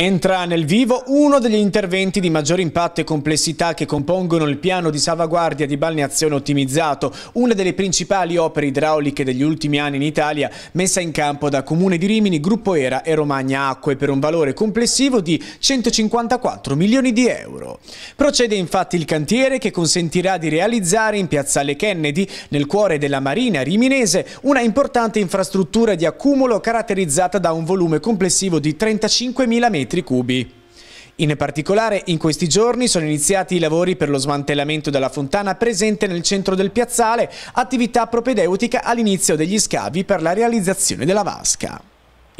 Entra nel vivo uno degli interventi di maggior impatto e complessità che compongono il piano di salvaguardia di balneazione ottimizzato, una delle principali opere idrauliche degli ultimi anni in Italia, messa in campo da Comune di Rimini, Gruppo Era e Romagna Acque per un valore complessivo di 154 milioni di euro. Procede infatti il cantiere che consentirà di realizzare in Piazzale Kennedy, nel cuore della Marina riminese, una importante infrastruttura di accumulo caratterizzata da un volume complessivo di 35 mila metri metri cubi. In particolare, in questi giorni sono iniziati i lavori per lo smantellamento della fontana presente nel centro del piazzale, attività propedeutica all'inizio degli scavi per la realizzazione della vasca.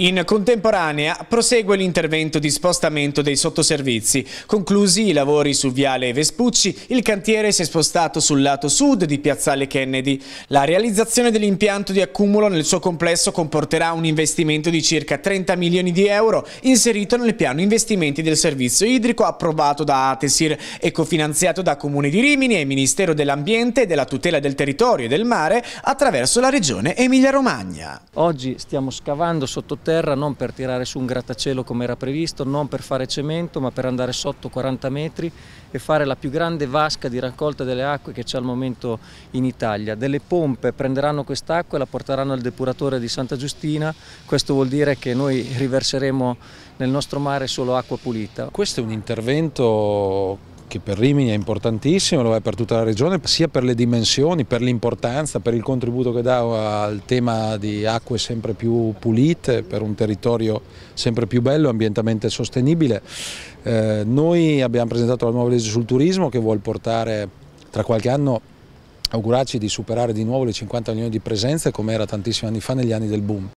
In contemporanea prosegue l'intervento di spostamento dei sottoservizi. Conclusi i lavori su Viale Vespucci, il cantiere si è spostato sul lato sud di Piazzale Kennedy. La realizzazione dell'impianto di accumulo nel suo complesso comporterà un investimento di circa 30 milioni di euro inserito nel piano investimenti del servizio idrico approvato da Atesir e cofinanziato da Comune di Rimini e Ministero dell'Ambiente e della Tutela del Territorio e del Mare attraverso la Regione Emilia-Romagna. Oggi stiamo scavando sotto sottoterra non per tirare su un grattacielo come era previsto, non per fare cemento, ma per andare sotto 40 metri e fare la più grande vasca di raccolta delle acque che c'è al momento in Italia. Delle pompe prenderanno quest'acqua e la porteranno al depuratore di Santa Giustina, questo vuol dire che noi riverseremo nel nostro mare solo acqua pulita. Questo è un intervento che per Rimini è importantissimo, lo è per tutta la regione, sia per le dimensioni, per l'importanza, per il contributo che dà al tema di acque sempre più pulite, per un territorio sempre più bello, ambientalmente sostenibile. Eh, noi abbiamo presentato la nuova legge sul turismo che vuole portare tra qualche anno augurarci di superare di nuovo le 50 milioni di presenze come era tantissimi anni fa negli anni del boom.